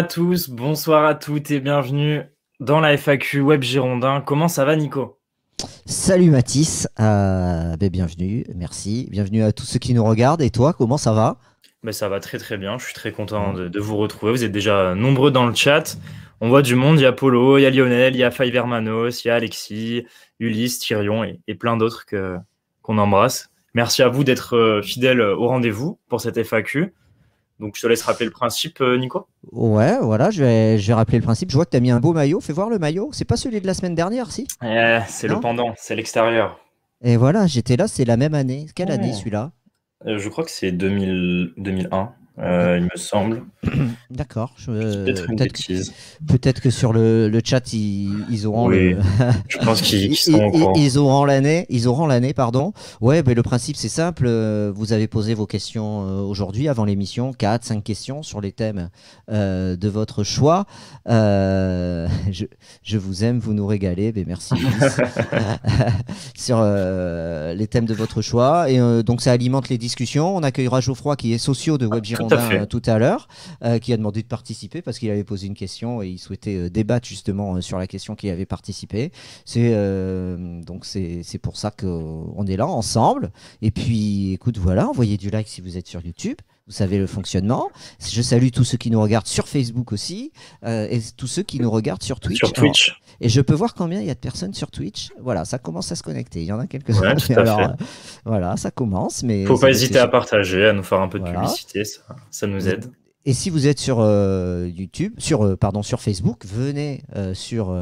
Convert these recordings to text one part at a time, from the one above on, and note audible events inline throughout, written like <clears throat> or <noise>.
à tous, bonsoir à toutes et bienvenue dans la FAQ Web Girondin. Comment ça va Nico Salut Mathis, euh, ben, bienvenue, merci. Bienvenue à tous ceux qui nous regardent. Et toi, comment ça va ben, Ça va très très bien, je suis très content mmh. de, vous retrouver. Vous êtes déjà nombreux dans le chat. On voit du monde, il y a Polo, il y a Lionel, il y a Fivermanos, il y a Alexis, Ulysse, Tyrion et, plein d'autres qu'on embrasse. Merci à vous d'être euh, fidèles au rendez-vous pour cette FAQ. Donc je te laisse rappeler le principe, euh, Nico. Ouais, voilà, je vais, je vais rappeler le principe. Je vois que tu as mis un beau maillot. Fais voir le maillot. C'est pas celui de la semaine dernière, si eh, C'est le pendant, c'est l'extérieur. Et voilà, j'étais là, c'est la même année. Quelle année celui-là euh, Je crois que c'est 2000... 2001. Euh, il me semble. <clears throat> D'accord. Peut-être que, sur le, chat, ils, auront. je pense qu'ils <laughs> ils, auront l'année. Ils auront l'année, pardon. Ouais, mais le principe, c'est simple. Euh, vous avez posé vos questions euh, aujourd'hui, avant l'émission, 4, 5 questions sur les thèmes de votre choix. <laughs> Je, vous aime, vous nous régalez. Mais merci. <laughs> sur les thèmes de votre choix. Et donc, ça alimente les discussions. On accueillera Geoffroy, qui est socio de Web euh, tout à, l'heure, euh, qui a demandé de participer parce qu'il avait posé une question et il souhaitait euh, débattre justement sur la question qui avait participé. C'est donc c'est pour ça qu'on est là ensemble. Et puis écoute, voilà, envoyez du like si vous êtes sur YouTube. Vous savez le fonctionnement. Je salue tous ceux qui nous regardent sur Facebook aussi euh, et tous ceux qui nous regardent sur Twitch. Twitch. et je peux voir combien il y a de personnes sur Twitch. Voilà, ça commence à se connecter. Il y en a quelques-uns. alors, euh, voilà, ça commence. Mais faut pas hésiter à partager, à nous faire un peu de publicité. Ça, nous aide. Et si vous êtes sur euh, YouTube, sur pardon, sur Facebook, venez sur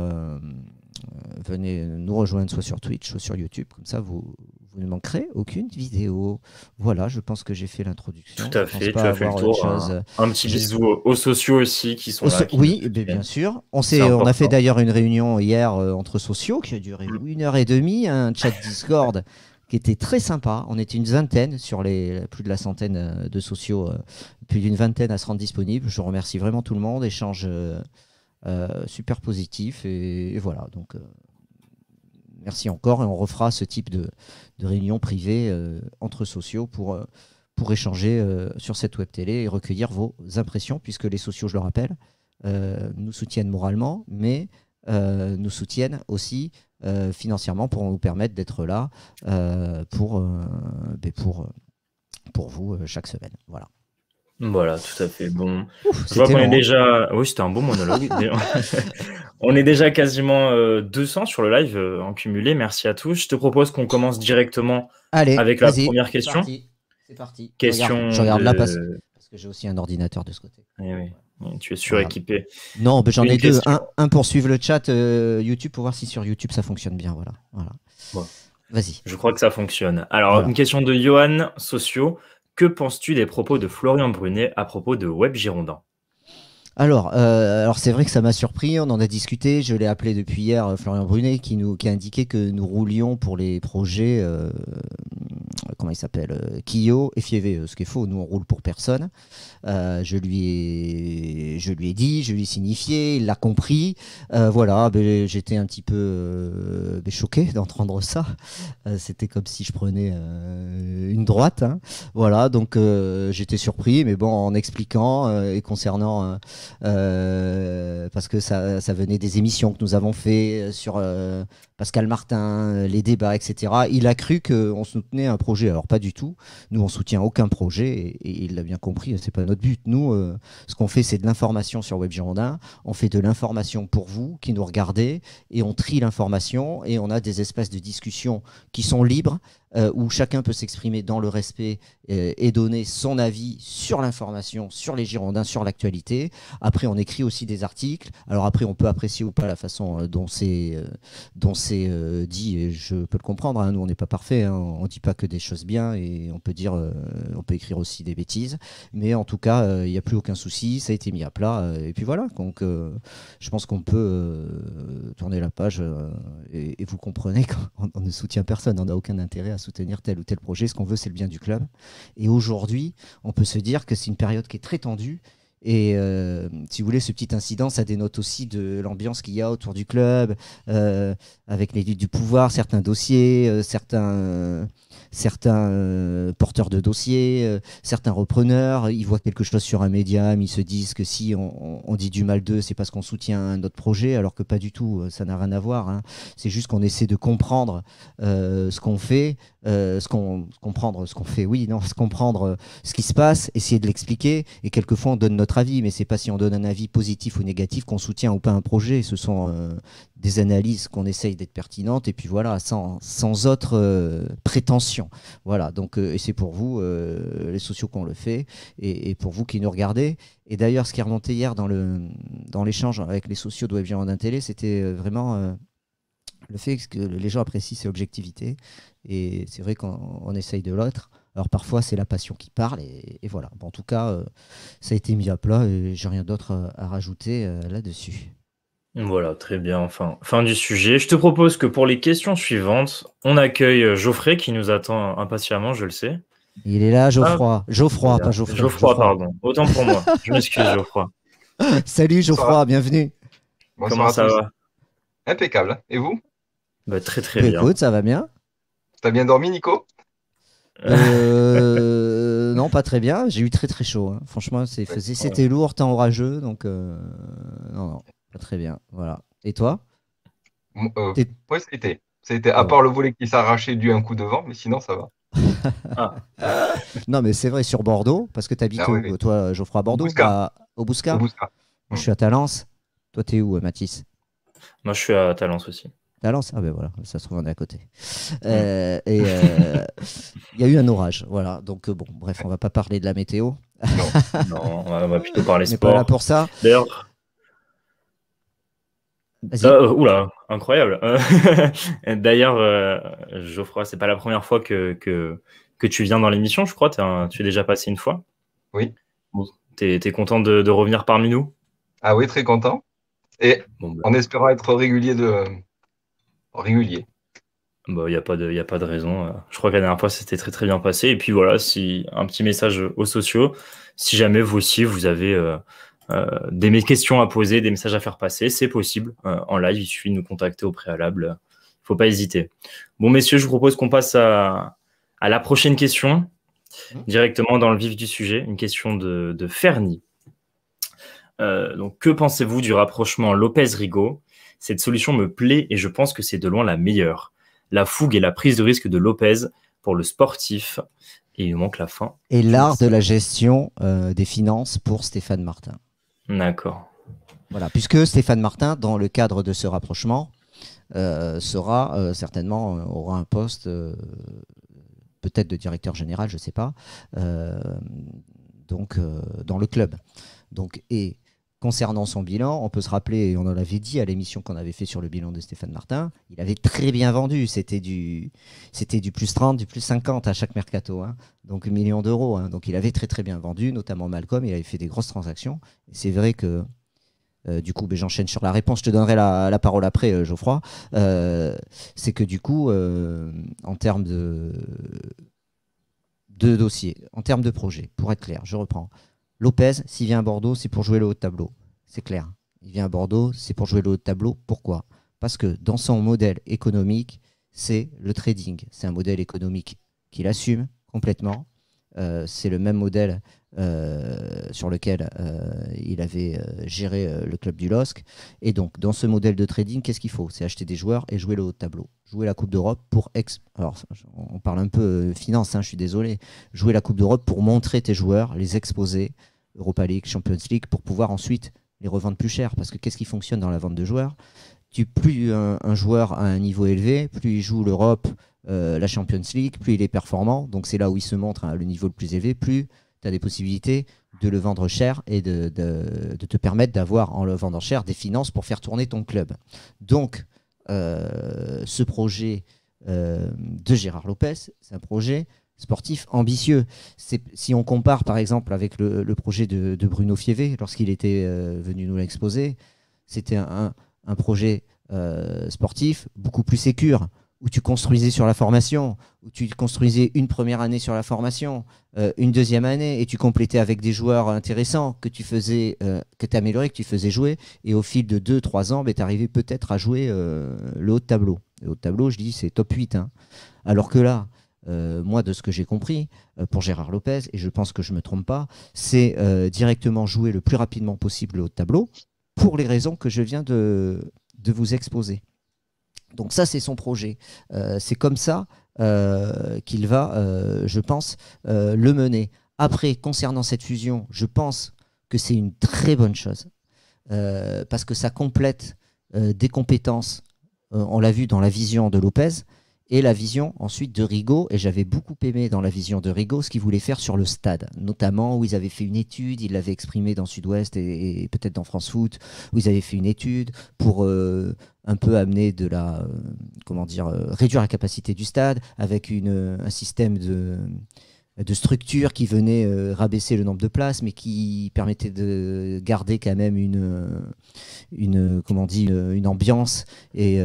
venez nous rejoindre soit sur Twitch, soit sur YouTube. Comme ça, vous vous ne manquerez aucune vidéo. Voilà, je pense que j'ai fait l'introduction. Tout à fait, tu as fait le tour. Hein. Un, petit bisou aux, sociaux aussi qui sont là. oui, bien sûr. On, on a fait d'ailleurs une réunion hier euh, entre sociaux qui a duré mm. une heure et demie, un chat <laughs> Discord qui était très sympa. On était une vingtaine sur les plus de la centaine euh, de sociaux, euh, plus d'une vingtaine à se rendre disponible. Je remercie vraiment tout le monde. Échange super positif et voilà. Donc merci encore et on refera ce type de, réunion privée euh, entre sociaux pour, euh, pour échanger euh, sur cette web télé et recueillir vos impressions, puisque les sociaux, je le rappelle, nous soutiennent moralement, mais nous soutiennent aussi financièrement pour nous permettre d'être là pour, ben pour, pour vous chaque semaine. Voilà. Voilà, tout à fait. Bon, je vois qu'on est déjà. Oui, c'était un bon monologue. <laughs> <laughs> on est déjà quasiment 200 euh, sur le live euh, en cumulé. Merci à tous. Je te propose qu'on commence directement avec la première question. C'est parti. Question. je regarde, là parce, que j'ai aussi un ordinateur de ce côté. Eh oui. Tu es suréquipé. Non, j'en ai deux. Un, pour suivre le chat euh, YouTube pour voir si sur YouTube ça fonctionne bien. Voilà. voilà. Vas-y. Je crois que ça fonctionne. Alors, une question de Johan Socio. Que penses-tu des propos de Florian Brunet à propos de Web Girondin alors, euh, alors c'est vrai que ça m'a surpris, on en a discuté, je l'ai appelé depuis hier euh, Florian Brunet qui nous qui a indiqué que nous roulions pour les projets euh, comment il s'appelle Kio et Fievé, ce qui est faux, nous on roule pour personne. je lui ai je lui ai dit, je lui ai signifié, il l'a compris. voilà, ben, j'étais un petit peu ben, choqué <laughs> d'entendre ça. C'était comme si je prenais une droite. Hein. Voilà, donc j'étais surpris, mais bon, en expliquant et concernant euh, parce que ça, venait des émissions que nous avons fait euh, sur euh, Pascal Martin, euh, les débats, etc. Il a cru qu'on soutenait un projet. Alors pas du tout. Nous, on soutient aucun projet et, il l'a bien compris. C'est pas notre but. Nous, euh, ce qu'on fait, c'est de l'information sur Web Girondin. On fait de l'information pour vous qui nous regardez et on trie l'information et on a des espaces de discussion qui sont libres. Euh, où chacun peut s'exprimer dans le respect et donner son avis sur l'information, sur les Girondins, sur l'actualité. Après, on écrit aussi des articles. Alors après, on peut apprécier ou pas la façon dont c'est c'est euh, dit, et je peux le comprendre, hein, nous on n'est pas parfait, hein. on ne dit pas que des choses bien et on peut dire, euh, on peut écrire aussi des bêtises, mais en tout cas, euh, il n'y a plus aucun souci, ça a été mis à plat, et puis voilà, donc je pense qu'on peut tourner la page et, et, vous comprenez qu'on ne soutient personne, on n'a aucun intérêt à soutenir tel ou tel projet, ce qu'on veut c'est le bien du club, et aujourd'hui on peut se dire que c'est une période qui est très tendue et euh, si vous voulez, ce petit incident, ça dénote aussi de l'ambiance qu'il y a autour du club, euh, avec luttes du pouvoir, certains dossiers, euh, certains, certains euh, porteurs de dossiers, certains repreneurs. Ils voient quelque chose sur un médium, ils se disent que si on, dit du mal d'eux, c'est parce qu'on soutient notre projet, alors que pas du tout, ça n'a rien à voir. Hein. C'est juste qu'on essaie de comprendre ce qu'on fait, euh, ce qu'on comprendre ce qu'on fait, oui, non, comprendre euh, ce qui se passe, essayer de l'expliquer. Et quelquefois, on donne notre avis, mais c'est pas si on donne un avis positif ou négatif qu'on soutient ou pas un projet. Ce sont euh, des analyses qu'on essaye d'être pertinentes, et puis voilà, sans, autre prétention. Voilà, donc, et c'est pour vous, les sociaux, qu'on le fait, et, pour vous qui nous regardez. Et d'ailleurs, ce qui est remonté hier dans l'échange dans avec les sociaux de WebGérant télé c'était vraiment le fait que les gens apprécient, c'est objectivités Et c'est vrai qu'on essaye de l'autre. Alors parfois, c'est la passion qui parle. Et, voilà. en tout cas, euh, ça a été mis à plat et j'ai rien d'autre à, rajouter euh, là-dessus. Voilà, très bien. Enfin, fin du sujet. Je te propose que pour les questions suivantes, on accueille euh, Geoffrey qui nous attend impatiemment, je le sais. Il est là, ah. Geoffroy. Geoffroy, pas Geoffroy, Geoffroy. pardon. Autant pour moi. Je m'excuse, Geoffroy. <laughs> Salut, Geoffroy, bienvenue. Comment ça va Impeccable. Hein. Et vous bah, très très bah, bien. Écoute, ça va bien. T'as bien dormi, Nico euh. euh, non, pas très bien. J'ai eu très très chaud. Hein. Franchement, c'était lourd, temps orageux, donc euh, non, non, pas très bien. Voilà. Et toi c'était. Euh, c'était à part le volet qui s'arrachait dû un coup de vent, mais sinon ça va. Ah. <laughs> non, mais c'est vrai sur Bordeaux, parce que tu habites ah où Toi, Geoffroy, à Bordeaux, bah, au Bousca. Au Je suis à Talence. Toi, t'es où, Mathis Moi, je suis à Talence aussi lance, ah ben voilà, ça se trouve, on est à côté. Euh, et euh, il y a eu un orage, voilà. Donc, euh, bon, bref, on ne va pas parler de la météo. Non, on va plutôt parler sport. On pas là pour ça. D'ailleurs, oula, incroyable. <laughs> D'ailleurs, Geoffroy, c'est pas la première fois que, que, tu viens dans l'émission, je crois. tu es déjà passé une fois. Oui. tu es, content de, revenir parmi nous Ah oui, très content. Et bah. en espérant être régulier de, régulier. Il bah, n'y a, pas de, a pas de raison. Euh. Je crois que la dernière fois, c'était très très bien passé. Et puis voilà, si un petit message aux sociaux, si jamais vous aussi, vous avez euh, euh, des questions à poser, des messages à faire passer, c'est possible. en live, il suffit de nous contacter au préalable. Il ne faut pas hésiter. Bon, messieurs, je vous propose qu'on passe à, la prochaine question, mmh. directement dans le vif du sujet, une question de, de donc, que pensez-vous du rapprochement lopez rigo cette solution me plaît et je pense que c'est de loin la meilleure. La fougue et la prise de risque de Lopez pour le sportif. Et il manque la fin. Et l'art de la gestion euh, des finances pour Stéphane Martin. D'accord. Voilà, puisque Stéphane Martin, dans le cadre de ce rapprochement, euh, sera euh, certainement aura un poste peut-être de directeur général, je ne sais pas, donc dans le club. Donc et concernant son bilan, on peut se rappeler, on en avait dit à l'émission qu'on avait fait sur le bilan de Stéphane Martin, il avait très bien vendu, c'était du, c'était du plus 30, du plus 50 à chaque mercato, donc hein. donc millions d'euros. Hein. donc il avait très très bien vendu, notamment Malcolm, il avait fait des grosses transactions. c'est vrai que, euh, du coup, ben, j'enchaîne sur la réponse, je te donnerai la, parole après, euh, Geoffroy. Euh, c'est que du coup, en termes de, de en termes de projet, pour être clair, je reprends. Lopez, s'il vient à Bordeaux, c'est pour jouer le haut de tableau. C'est clair. Il vient à Bordeaux, c'est pour jouer le haut de tableau. Pourquoi Parce que dans son modèle économique, c'est le trading. C'est un modèle économique qu'il assume complètement. Euh, c'est le même modèle euh, sur lequel euh, il avait euh, géré le club du LOSC. Et donc, dans ce modèle de trading, qu'est-ce qu'il faut C'est acheter des joueurs et jouer le haut de tableau. Jouer la Coupe d'Europe pour... Alors, on parle un peu finance, hein, je suis désolé. Jouer la Coupe d'Europe pour montrer tes joueurs, les exposer, Europa League, Champions League, pour pouvoir ensuite les revendre plus cher. Parce que qu'est-ce qui fonctionne dans la vente de joueurs tu, Plus un, joueur a un niveau élevé, plus il joue l'Europe, la Champions League, plus il est performant. Donc c'est là où il se montre hein, le niveau le plus élevé, plus tu as des possibilités de le vendre cher et de, te permettre d'avoir, en le vendant cher, des finances pour faire tourner ton club. Donc, euh, ce projet euh, de Gérard Lopez, c'est un projet sportif ambitieux. Si on compare, par exemple, avec le, projet de, Bruno Fievé, lorsqu'il était euh, venu nous l'exposer, c'était un, un, projet sportif beaucoup plus sécure où tu construisais sur la formation, où tu construisais une première année sur la formation, euh, une deuxième année, et tu complétais avec des joueurs intéressants que tu faisais, euh, que tu améliorais, que tu faisais jouer, et au fil de deux, trois ans, ben, tu arrivais peut-être à jouer euh, le haut de tableau. Le haut de tableau, je dis, c'est top 8. Hein. Alors que là, moi, de ce que j'ai compris, pour Gérard Lopez, et je pense que je ne me trompe pas, c'est directement jouer le plus rapidement possible le haut de tableau, pour les raisons que je viens de vous exposer. Donc ça, c'est son projet. Euh, c'est comme ça euh, qu'il va, euh, je pense, le mener. Après, concernant cette fusion, je pense que c'est une très bonne chose parce que ça complète des compétences. on l'a vu dans la vision de Lopez et la vision ensuite de Rigaud. Et j'avais beaucoup aimé dans la vision de Rigaud ce qu'il voulait faire sur le stade, notamment où ils avaient fait une étude, ils l'avaient exprimé dans Sud-Ouest et, peut-être dans France Foot, où ils avaient fait une étude pour euh, un peu amener de la, euh, comment dire, euh, réduire la capacité du stade avec un système de de structures qui venaient euh, rabaisser le nombre de places, mais qui permettaient de garder quand même une, euh, une euh, comment on une, ambiance et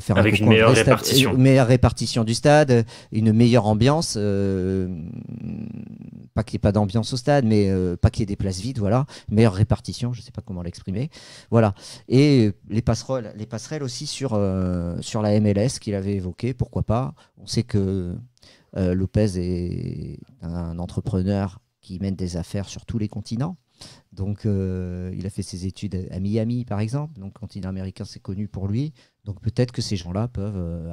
faire Avec une meilleure, répartition. une meilleure répartition du stade, une meilleure ambiance. pas qu'il n'y ait pas d'ambiance au stade, mais pas qu'il y ait des places vides, voilà. meilleure répartition, je ne sais pas comment l'exprimer. Voilà. Et les passerelles, les passerelles aussi sur, sur la MLS qu'il avait évoqué, pourquoi pas. On sait que euh, Lopez est un entrepreneur qui mène des affaires sur tous les continents. Donc, euh, il a fait ses études à Miami, par exemple. Donc, continent américain, c'est connu pour lui. Donc, peut-être que ces gens-là peuvent euh,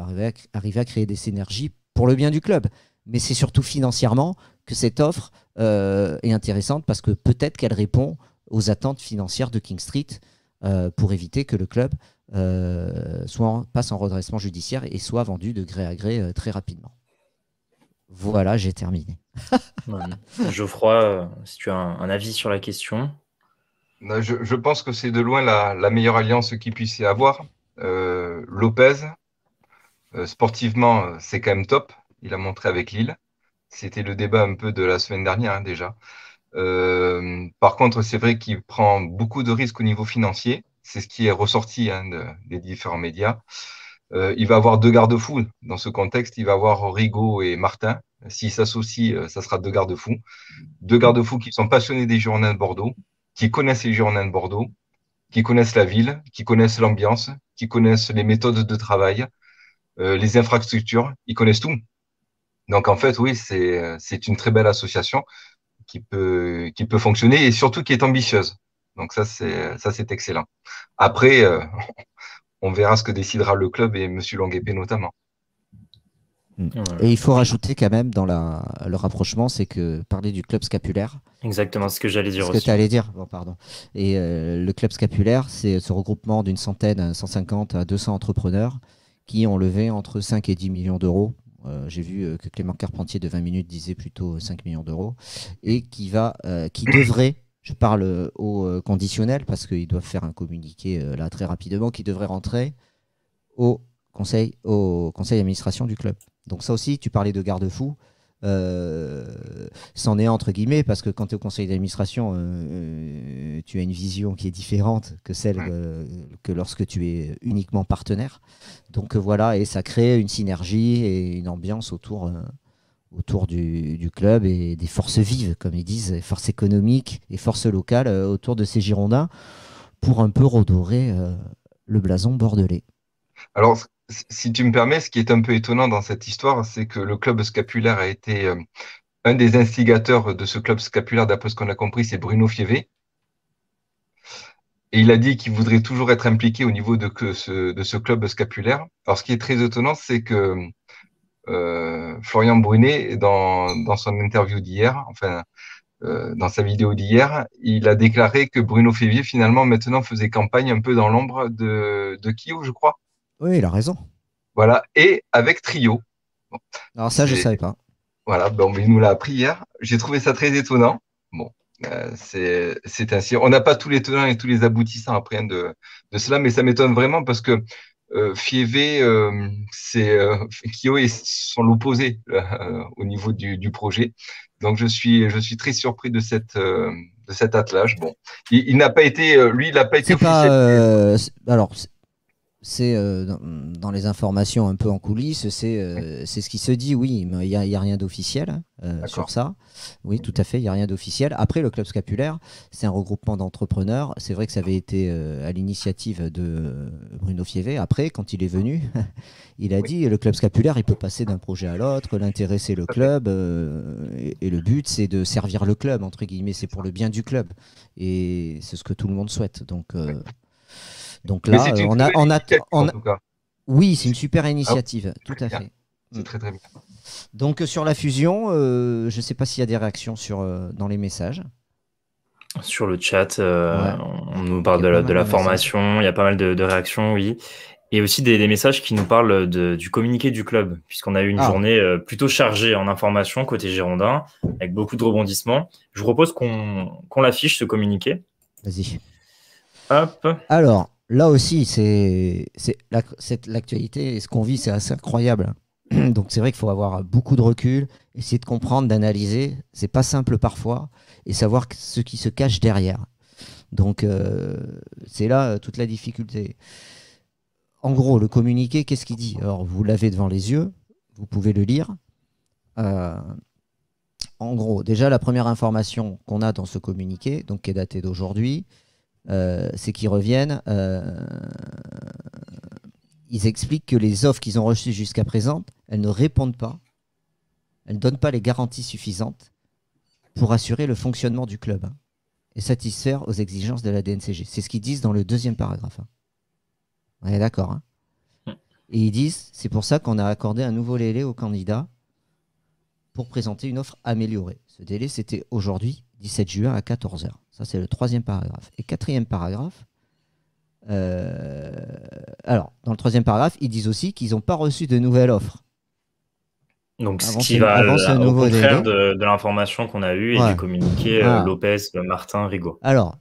arriver, à, créer des synergies pour le bien du club. Mais c'est surtout financièrement que cette offre est intéressante parce que peut-être qu'elle répond aux attentes financières de King Street pour éviter que le club soit passe en redressement judiciaire et soit vendu de gré à gré très rapidement. Voilà, j'ai terminé. <laughs> Geoffroy, euh, si tu as un, avis sur la question. Je, pense que c'est de loin la, meilleure alliance qu'il puisse y avoir. Euh, Lopez, euh, sportivement, c'est quand même top. Il a montré avec Lille. C'était le débat un peu de la semaine dernière hein, déjà. par contre, c'est vrai qu'il prend beaucoup de risques au niveau financier. C'est ce qui est ressorti hein, des différents médias. Euh, il va avoir deux garde-fous dans ce contexte. Il va avoir Rigaud et Martin. S'ils s'associent, euh, ça sera deux garde-fous. Deux garde-fous qui sont passionnés des journées de Bordeaux, qui connaissent les journées de Bordeaux, qui connaissent la ville, qui connaissent l'ambiance, qui connaissent les méthodes de travail, euh, les infrastructures. Ils connaissent tout. Donc en fait, oui, c'est une très belle association qui peut, qui peut fonctionner et surtout qui est ambitieuse. Donc ça, c'est excellent. Après, on verra ce que décidera le club et M. Languépé notamment. Hmm. Et il faut rajouter quand même dans la, le rapprochement, c'est que parler du club scapulaire. Exactement ce que j'allais dire. Ce que tu allais dire, pardon. Et euh, le club scapulaire, c'est ce regroupement d'une centaine, 150 à 200 entrepreneurs qui ont levé entre 5 et 10 millions d'euros. Euh, j'ai vu euh, que Clément Carpentier de 20 minutes disait plutôt 5 millions d'euros et qui va, qui <coughs> devrait je parle euh, au euh, conditionnel parce qu'ils doivent faire un communiqué euh, là très rapidement qui devrait rentrer au conseil, au conseil d'administration du club. Donc ça aussi, tu parlais de garde-fou. c'en est entre guillemets, parce que quand tu es au conseil d'administration, tu as une vision qui est différente que celle que lorsque tu es uniquement partenaire. Donc voilà, et ça crée une synergie et une ambiance autour, autour du, club et des forces vives, comme ils disent, forces économiques et forces locales euh, autour de ces Girondins pour un peu redorer euh, le blason bordelais. Alors, si tu me permets, ce qui est un peu étonnant dans cette histoire, c'est que le club scapulaire a été euh, un des instigateurs de ce club scapulaire, d'après ce qu'on a compris, c'est Bruno Fievé. Et il a dit qu'il voudrait toujours être impliqué au niveau de, ce, de ce club scapulaire. Alors, ce qui est très étonnant, c'est que euh, Florian Brunet, dans, son interview d'hier, enfin, euh, dans sa vidéo d'hier, il a déclaré que Bruno Févier, finalement, maintenant, faisait campagne un peu dans l'ombre de, de Kyo, je crois. Oui, il a raison. Voilà, et avec Trio. Alors ça, je ne savais pas. Voilà, bon, ben, mais il nous l'a appris hier. J'ai trouvé ça très étonnant. Bon, euh, c'est ainsi. On n'a pas tous les tenants et tous les aboutissants après hein, de, de cela, mais ça m'étonne vraiment parce que euh, euh, c'est euh, Kyo est sont l'opposé euh, au niveau du, projet. Donc je suis je suis très surpris de cette de cet attelage. Bon, il, n'a pas été lui, il n'a pas été officiel c'est euh, dans les informations un peu en coulisses, c'est euh, ce qui se dit, oui, mais il n'y a, rien d'officiel euh, sur ça. Oui, tout à fait, il n'y a rien d'officiel. Après, le club scapulaire, c'est un regroupement d'entrepreneurs. C'est vrai que ça avait été à l'initiative de Bruno Fievé. Après, quand il est venu, <laughs> il a dit, le club scapulaire, il peut passer d'un projet à l'autre. L'intérêt, c'est le club. Et, le but, c'est de servir le club, entre guillemets. C'est pour le bien du club. Et c'est ce que tout le monde souhaite. Donc. Donc là, euh, on, a, en tout Oui, c'est une super initiative, ah, tout à fait. C'est mm. très très bien. Donc euh, sur la fusion, euh, je ne sais pas s'il y a des réactions sur, dans les messages. Sur le chat, on nous parle de la, formation, il y a pas mal de, réactions, oui. Et aussi des, messages qui nous parlent du communiqué du club, puisqu'on a eu une ah. journée plutôt chargée en information côté Girondin, avec beaucoup de rebondissements. Je vous propose qu'on l'affiche, ce communiqué. Vas-y. Hop. Alors, là aussi, c'est l'actualité et ce qu'on vit, c'est assez incroyable. <clears throat> Donc c'est vrai qu'il faut avoir beaucoup de recul, essayer de comprendre, d'analyser. C'est pas simple parfois et savoir ce qui se cache derrière. Donc euh, c'est là euh, toute la difficulté. En gros, le communiqué, qu'est-ce qu'il dit Alors vous l'avez devant les yeux, vous pouvez le lire. Euh, en gros, déjà la première information qu'on a dans ce communiqué, donc qui est datée d'aujourd'hui, euh, c'est qu'ils reviennent. Euh, ils expliquent que les offres qu'ils ont reçues jusqu'à présent, elles ne répondent pas, elles ne donnent pas les garanties suffisantes pour assurer le fonctionnement du club hein, et satisfaire aux exigences de la DNCG. C'est ce qu'ils disent dans le deuxième paragraphe. Hein. On est d'accord. Hein. et ils disent, c'est pour ça qu'on a accordé un nouveau délai au candidat pour présenter une offre améliorée. Ce délai, c'était aujourd'hui, 17 juin à 14h. Ça, c'est le troisième paragraphe. Et quatrième paragraphe, euh, alors, dans le troisième paragraphe, ils disent aussi qu'ils n'ont pas reçu de nouvelles offres. Donc, ce qui va euh, au contraire de, l'information qu'on a eue et du communiqué euh, ah. Lopez, Martin, Rigaud. Alors,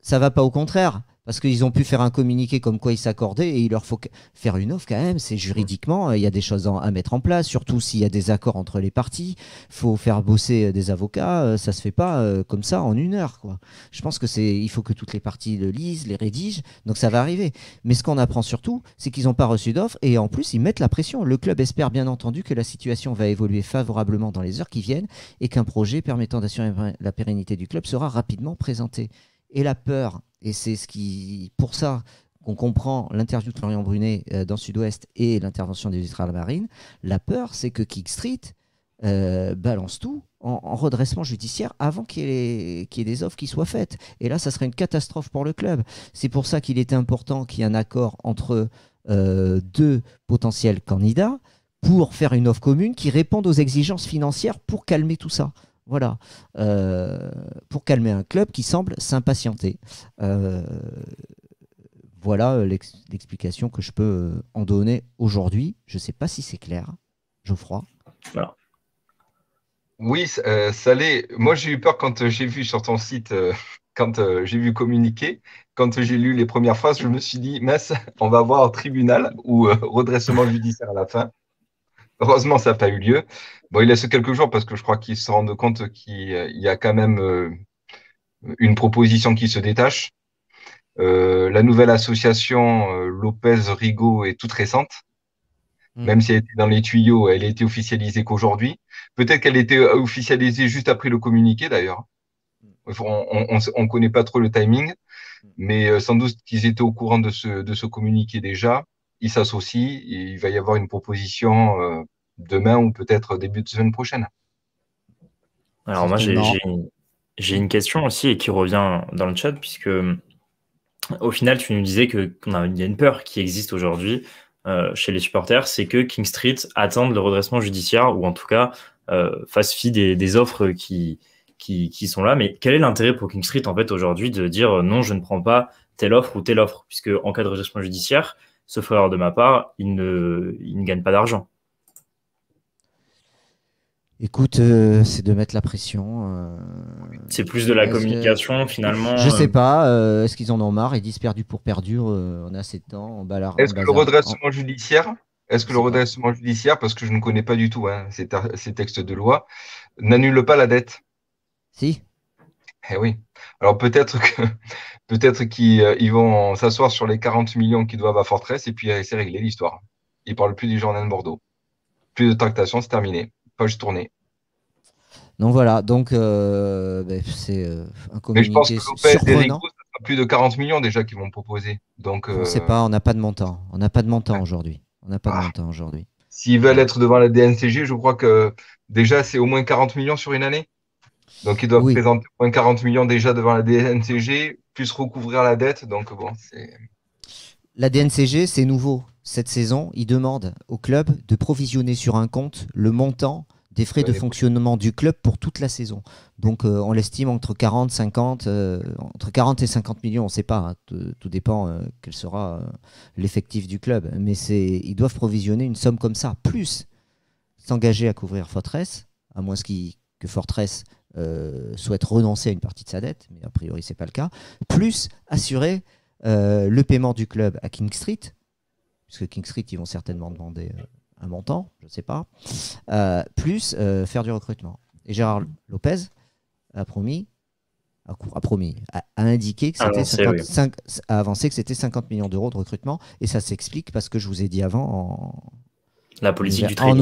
ça va pas au contraire parce qu'ils ont pu faire un communiqué comme quoi ils s'accordaient et il leur faut faire une offre quand même. C'est juridiquement, euh, il y a des choses à mettre en place, surtout s'il y a des accords entre les parties. faut faire bosser euh, des avocats, euh, ça se fait pas comme ça en une heure. Quoi. Je pense que c'est, il faut que toutes les parties le lisent, les rédigent, donc ça va arriver. Mais ce qu'on apprend surtout, c'est qu'ils n'ont pas reçu d'offre et en plus ils mettent la pression. Le club espère bien entendu que la situation va évoluer favorablement dans les heures qui viennent et qu'un projet permettant d'assurer la pérennité du club sera rapidement présenté. Et la peur et c'est ce qui, pour ça qu'on comprend l'interview de Florian Brunet euh, dans Sud-Ouest et l'intervention des Marine. la peur, c'est que Kick Street euh, balance tout en, redressement judiciaire avant qu'il y, ait des offres qui soient faites. Et là, ça serait une catastrophe pour le club. C'est pour ça qu'il était important qu'il y ait un accord entre euh, deux potentiels candidats pour faire une offre commune qui réponde aux exigences financières pour calmer tout ça. Voilà. Euh, pour calmer un club qui semble s'impatienter. Euh, voilà euh, l'explication que je peux en donner aujourd'hui. Je ne sais pas si c'est clair, Geoffroy. Voilà. Oui, ça Moi, j'ai eu peur quand j'ai vu sur ton site, quand j'ai vu communiquer, quand j'ai lu les premières phrases, je me suis dit, mince, on va voir tribunal ou redressement judiciaire à la fin. Heureusement, ça n'a pas eu lieu. Bon, il reste quelques jours parce que je crois qu'ils se rendent compte qu'il y a quand même euh, une proposition qui se détache. Euh, la nouvelle association euh, Lopez-Rigaud est toute récente. Hmm. Même si elle était dans les tuyaux, elle a été officialisée qu'aujourd'hui. Peut-être qu'elle a été officialisée juste après le communiqué d'ailleurs. On ne connaît pas trop le timing, hmm. mais sans doute qu'ils étaient au courant de ce, de ce communiqué déjà il s'associe, Il va y avoir une proposition euh, demain ou peut-être début de semaine prochaine. Alors moi, j'ai une, question aussi et qui revient dans le chat, puisque au final, tu nous disais qu'il il y a une peur qui existe aujourd'hui euh, chez les supporters, c'est que King Street attende le redressement judiciaire ou en tout cas euh, fasse fi des, offres qui, sont là. Mais quel est l'intérêt pour King Street en aujourd'hui de dire non, je ne prends pas telle offre ou telle offre, puisque en cas de redressement judiciaire, Sauf erreur de ma part, il ne, il gagne pas d'argent. Écoute, euh, c'est de mettre la pression. Euh, c'est plus de la communication finalement. Je sais euh. pas. Est-ce qu'ils en ont marre Ils disent perdu pour perdu On a assez de temps. On Est-ce que le redressement judiciaire Est-ce que le redressement judiciaire, parce que je ne connais pas du tout hein, ces, ces, textes de loi, n'annule pas la dette Si. Eh oui. Alors peut-être que <laughs> peut-être qu'ils euh, vont s'asseoir sur les 40 millions qu'ils doivent à Fortress et puis euh, c'est réglé l'histoire. Ils parlent plus du journal de Bordeaux. Plus de tractation, c'est terminé. Poche tournée. Donc voilà, donc euh, ben, c'est un communiqué Mais je pense que ça plus de 40 millions déjà qu'ils vont proposer. Donc, On sait pas, on n'a pas de montant. On n'a pas de montant aujourd'hui. On n'a pas de ah. montant aujourd'hui. S'ils veulent être devant la DNCG, je crois que déjà c'est au moins 40 millions sur une année. Donc ils doivent présenter moins 40 millions déjà devant la DNCG, plus recouvrir la dette. Donc bon, c'est. La DNCG, c'est nouveau. Cette saison, ils demandent au club de provisionner sur un compte le montant des frais de fonctionnement du club pour toute la saison. Donc euh, on l'estime entre 40, 50, euh, entre 40 et 50 millions, on ne sait pas, hein. tout dépend euh, quel sera l'effectif du club. Mais ils doivent provisionner une somme comme ça, plus s'engager à couvrir Fortress, à moins que Fortress euh, souhaite renoncer à une partie de sa dette, mais a priori c'est pas le cas, plus assurer euh, le paiement du club à King Street, puisque King Street ils vont certainement demander euh, un montant, je ne sais pas, plus faire du recrutement. Et Gérard Lopez a promis a, promis, a, indiqué que c'était avancé que c'était 50 millions d'euros de recrutement et ça s'explique parce que je vous ai dit avant en la politique en,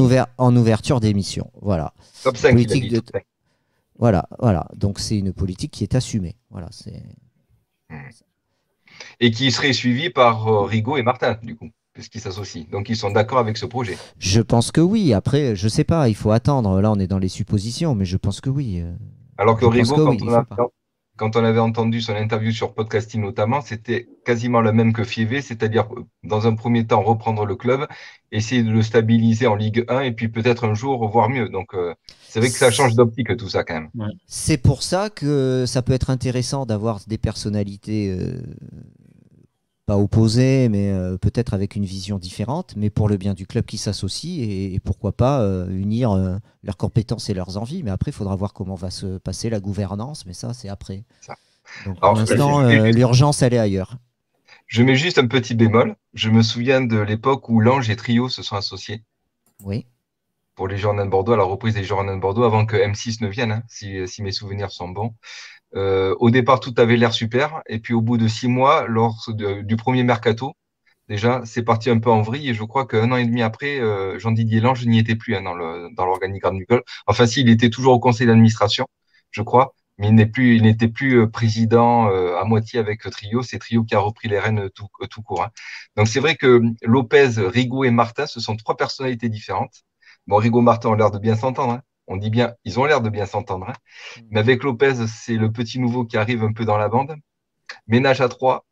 ouverture d'émission. Voilà. de, voilà, voilà. Donc c'est une politique qui est assumée. Voilà, c'est. Et qui serait suivie par euh, Rigaud et Martin, du coup puisqu'ils s'associent. Donc ils sont d'accord avec ce projet. Je pense que oui. Après, je sais pas, il faut attendre. Là, on est dans les suppositions, mais je pense que oui. Euh, Alors que Rigaud, quand, on a, quand on avait entendu son interview sur podcasting notamment, c'était quasiment la même que Fievé, c'est-à-dire euh, dans un premier temps reprendre le club, essayer de le stabiliser en Ligue 1 et puis peut-être un jour voir mieux. Donc euh, c'est vrai que ça change d'optique tout ça quand même. C'est pour ça que ça peut être intéressant d'avoir des personnalités euh, pas opposés, mais euh, peut-être avec une vision différente, mais pour le bien du club qui s'associe et, pourquoi pas euh, unir euh, leurs compétences et leurs envies. Mais après, il faudra voir comment va se passer la gouvernance, mais ça, c'est après. pour l'instant, l'urgence, elle est ailleurs. Je mets juste un petit bémol. Je me souviens de l'époque où Lange et Trio se sont associés. Oui. Pour les journals de Bordeaux, à la reprise des journées de Bordeaux, avant que M6 ne vienne, hein, si, mes souvenirs sont bons. Euh, au départ, tout avait l'air super. Et puis, au bout de six mois, lors du premier mercato, déjà, c'est parti un peu en vrille. Et je crois qu'un an et demi après, euh, Jean-Didier Lange n'y était plus hein, dans, dans l'organigramme du club. Enfin, il était toujours au conseil d'administration, je crois, mais il, n'est plus, il n'était plus euh, président à moitié avec Trio. C'est Trio qui a repris les rênes tout, court. Hein. Donc, c'est vrai que Lopez, Rigaud et Martin, ce sont trois personnalités différentes. Bon, Rigaud Martin ont l'air de bien s'entendre. Hein on dit bien, ils ont l'air de bien s'entendre. Hein. Mais avec Lopez, c'est le petit nouveau qui arrive un peu dans la bande. Ménage à trois.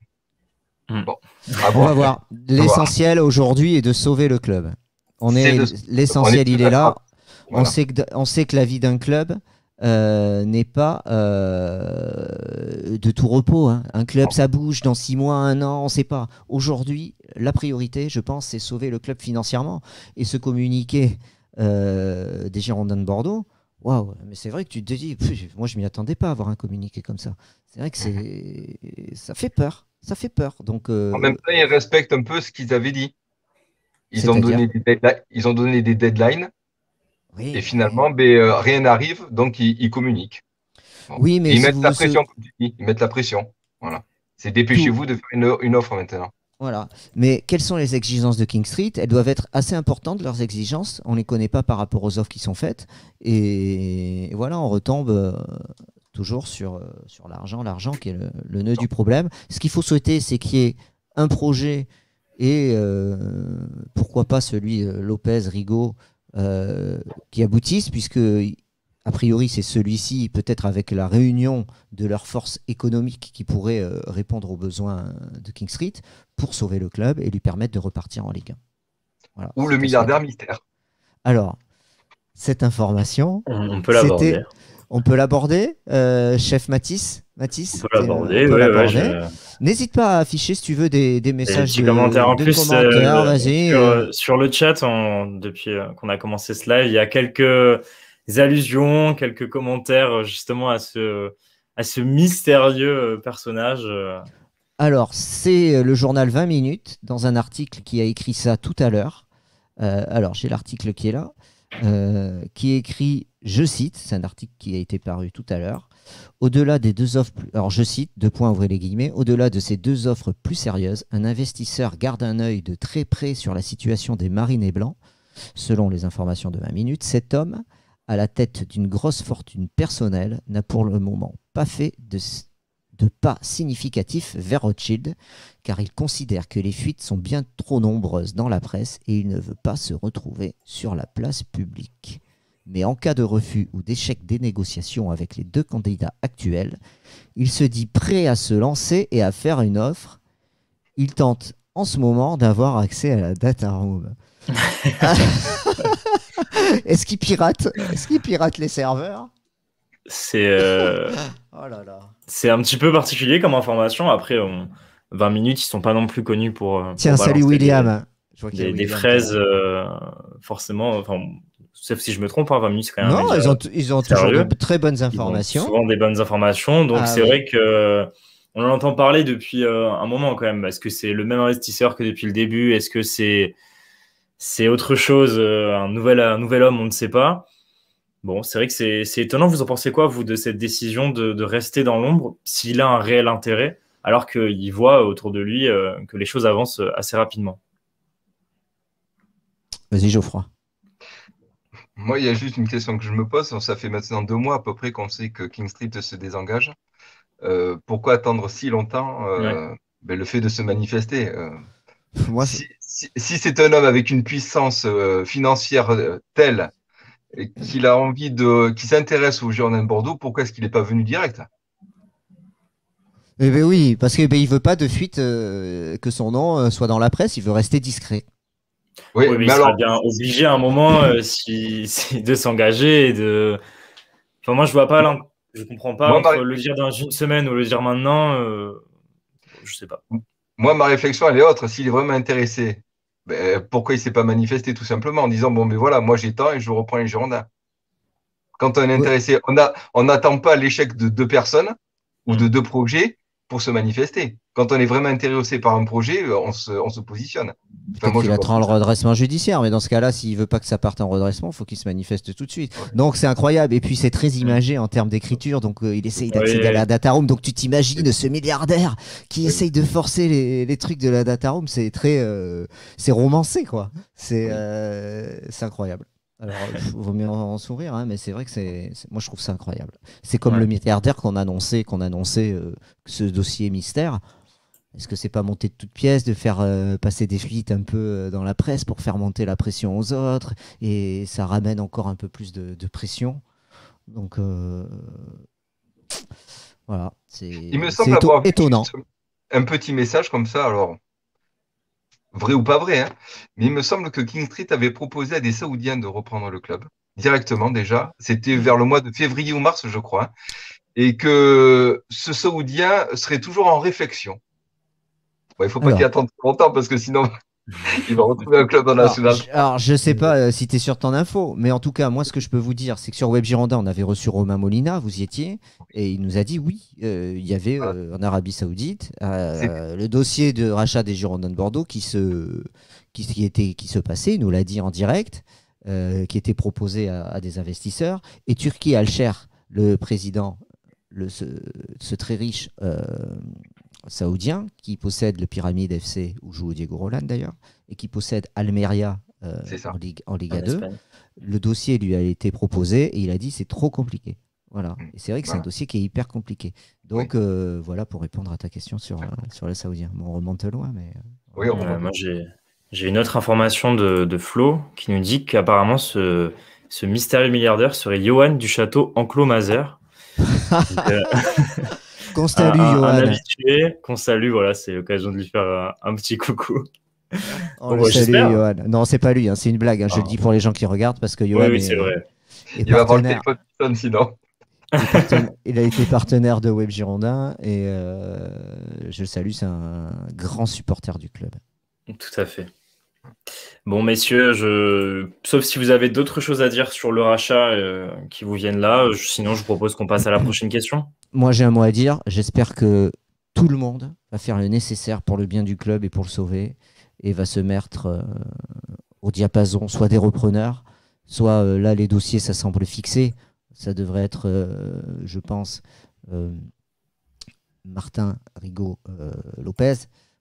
Hmm. Bon, on va voir. L'essentiel aujourd'hui est de sauver le club. On est, l'essentiel, il est là. On, sait que, la vie d'un club, euh, n'est pas euh, de tout repos. Hein. Un club, ça bouge dans six mois, un an, on ne sait pas. Aujourd'hui, la priorité, je pense, c'est sauver le club financièrement. Et se communiquer euh, des Girondins de Bordeaux, waouh, mais c'est vrai que tu te dis, moi je m'y attendais pas à avoir un communiqué comme ça. C'est vrai que c'est, mhm. ça fait peur, ça fait peur. Donc, euh, En même temps, ils respectent un peu ce qu'ils avaient dit. Ils ont, donné des deadlines, ils ont donné des deadlines. et finalement, ben, euh, rien n'arrive, donc ils, communiquent. Oui, mais ils, mettent la pression. Ils mettent la pression. Voilà. C'est dépêchez-vous de faire une offre maintenant. Voilà. Mais quelles sont les exigences de King Street Elles doivent être assez importantes, leurs exigences. On ne les connaît pas par rapport aux offres qui sont faites. Et, voilà, on retombe euh, toujours sur, euh, sur l'argent, l'argent qui est le, nœud du problème. Ce qu'il faut souhaiter, c'est qu'il y ait un projet et euh, pourquoi pas celui Lopez, Rigaud, qui aboutisse, puisque a priori, c'est celui-ci, peut-être avec la réunion de leurs forces économiques qui pourrait répondre aux besoins de King Street, pour sauver le club et lui permettre de repartir en Ligue 1. Ou le milliardaire mystère. Alors, cette information, on peut l'aborder. On peut l'aborder, euh, chef Matisse. on peut l'aborder. Euh, N'hésite pas à afficher si tu veux des, messages, des commentaires en plus. Euh, sur, le chat, depuis qu'on a commencé ce live, il y a quelques allusions, quelques commentaires justement à ce mystérieux personnage. Alors, c'est euh, le journal 20 minutes, dans un article qui a écrit ça tout à l'heure. Euh, alors, j'ai l'article qui est là, euh, qui écrit, je cite, c'est un article qui a été paru tout à l'heure, au-delà des deux offres, alors je cite, deux points, ouvrez les guillemets, au-delà de ces deux offres plus sérieuses, un investisseur garde un œil de très près sur la situation des et blancs. Selon les informations de 20 minutes, cet homme, à la tête d'une grosse fortune personnelle, n'a pour le moment pas fait de, de pas significatif vers Rothschild, car il considère que les fuites sont bien trop nombreuses dans la presse et il ne veut pas se retrouver sur la place publique. Mais en cas de refus ou d'échec des négociations avec les deux candidats actuels, il se dit prêt à se lancer et à faire une offre. Il tente en ce moment d'avoir accès à la data room. <laughs> Est-ce qu'il pirate Est-ce qu'il pirate les serveurs C'est. Euh, oh là là c'est un petit peu particulier comme information. Après, on... 20 minutes, ils sont pas non plus connus pour. Euh, Tiens, salut William. Des, fraises, euh, forcément. Enfin, sauf si je me trompe, 20 hein, minutes, c'est quand même. Non, ils ont, ils ont toujours de très bonnes informations. Ils ont souvent des bonnes informations. Donc, ah c'est vrai que. On en entend parler depuis euh, un moment quand même. Est-ce que c'est le même investisseur que depuis le début Est-ce que c'est c'est autre chose, un nouvel un nouvel homme On ne sait pas. Bon, c'est vrai que c'est étonnant. Vous en pensez quoi, vous, de cette décision de, rester dans l'ombre s'il a un réel intérêt, alors qu'il voit autour de lui euh, que les choses avancent euh, assez rapidement Vas-y, Geoffroy. Moi, il y a juste une question que je me pose. Ça fait maintenant deux mois à peu près qu'on sait que King Street se désengage. Euh, pourquoi attendre si longtemps ben, le fait de se manifester si c'est un homme avec une puissance financière telle et qu'il a envie de, qui s'intéresse au journal Bordeaux, pourquoi est-ce qu'il n'est pas venu direct eh ben oui, parce qu'il ben, ne veut pas de fuite, euh, que son nom euh, soit dans la presse, il veut rester discret. Oui, mais, il sera bien obligé à un moment euh, <laughs> de s'engager de. Enfin, moi, je vois pas, je comprends pas entre le dire dans une semaine ou le dire maintenant. je sais pas. Moi, ma réflexion, elle est autre. S'il est vraiment intéressé, ben, pourquoi il ne s'est pas manifesté tout simplement en disant bon, mais ben voilà, moi j'ai temps et je reprends les Girondins. Quand on est intéressé, on n'attend pas l'échec de deux personnes ou de deux projets pour se manifester quand on est vraiment intéressé par un projet, euh, on se, positionne. il attend le redressement judiciaire, mais dans ce cas-là, s'il veut pas que ça parte en redressement, faut qu'il se manifeste tout de suite. Donc c'est incroyable. Et puis c'est très imagé en termes d'écriture, donc euh, il essaye d'accéder à la data room. Donc tu t'imagines ce milliardaire qui essaye de forcer les, trucs de la data room. C'est très, euh, c'est romancé quoi. C'est, c'est incroyable. Alors, vaut mieux en sourire, hein, mais c'est vrai que c'est, moi je trouve ça incroyable. C'est comme le milliardaire qu'on annonçait, qu'on annonçait ce dossier mystère. Est-ce que c'est pas monter de toutes pièces, de faire euh, passer des fuites un peu euh, dans la presse pour faire monter la pression aux autres et ça ramène encore un peu plus de, pression Donc euh, voilà, c'est semble étonnant. Un petit message comme ça, alors vrai ou pas vrai, hein. mais il me semble que King Street avait proposé à des Saoudiens de reprendre le club directement déjà. C'était vers le mois de février ou mars, je crois, hein. et que ce Saoudien serait toujours en réflexion il il faut pas qu'il attende trop longtemps parce que sinon, <laughs> il va retrouver un club dans la national. Alors, je sais pas euh, si tu es sur ton info, mais en tout cas, moi, ce que je peux vous dire, c'est que sur Web Girondin, on avait reçu Romain Molina, vous y étiez, et il nous a dit oui, euh, il y avait euh, en Arabie Saoudite le dossier de rachat des Girondins de Bordeaux qui se, qui, était, qui se passait, il nous l'a dit en direct, qui était proposé à, des investisseurs, et Turquie Alcher, le président, le, ce, ce très riche saoudien qui possède le Pyramide FC, où joue Diego Roland d'ailleurs, et qui possède Almeria euh, en, Ligue, 2. Le dossier lui a été proposé et il a dit c'est trop compliqué. Voilà. Mm. Et c'est vrai que c'est un dossier qui est hyper compliqué. Donc euh, voilà pour répondre à ta question sur, euh, sur le Saoudien. on remonte loin, mais. Oui, moi j'ai une autre information de, de Flo qui nous dit qu'apparemment ce, ce mystérieux milliardaire serait Johan du château Enclos-Mazer. <laughs> <laughs> Qu'on salue, un, qu'on salue, voilà, c'est l'occasion de lui faire un, petit coucou. On le bah, salue, Johan. Non, c'est pas lui, hein, c'est une blague. Hein, je le ah. dis pour les gens qui regardent parce que Johan. Oui, c'est vrai. Euh, il va avoir le téléphone sinon. il a été partenaire de Web Girondin et euh, je le salue, c'est un grand supporter du club. Tout à fait. Bon, messieurs, je... sauf si vous avez d'autres choses à dire sur le rachat euh, qui vous viennent là, sinon je vous propose qu'on passe à la prochaine question moi j'ai un mot à dire. J'espère que tout le monde va faire le nécessaire pour le bien du club et pour le sauver et va se mettre euh, au diapason, soit des repreneurs, soit euh, là les dossiers, ça semble fixé. Ça devrait être, euh, je pense, Martin Rigaud Lopez.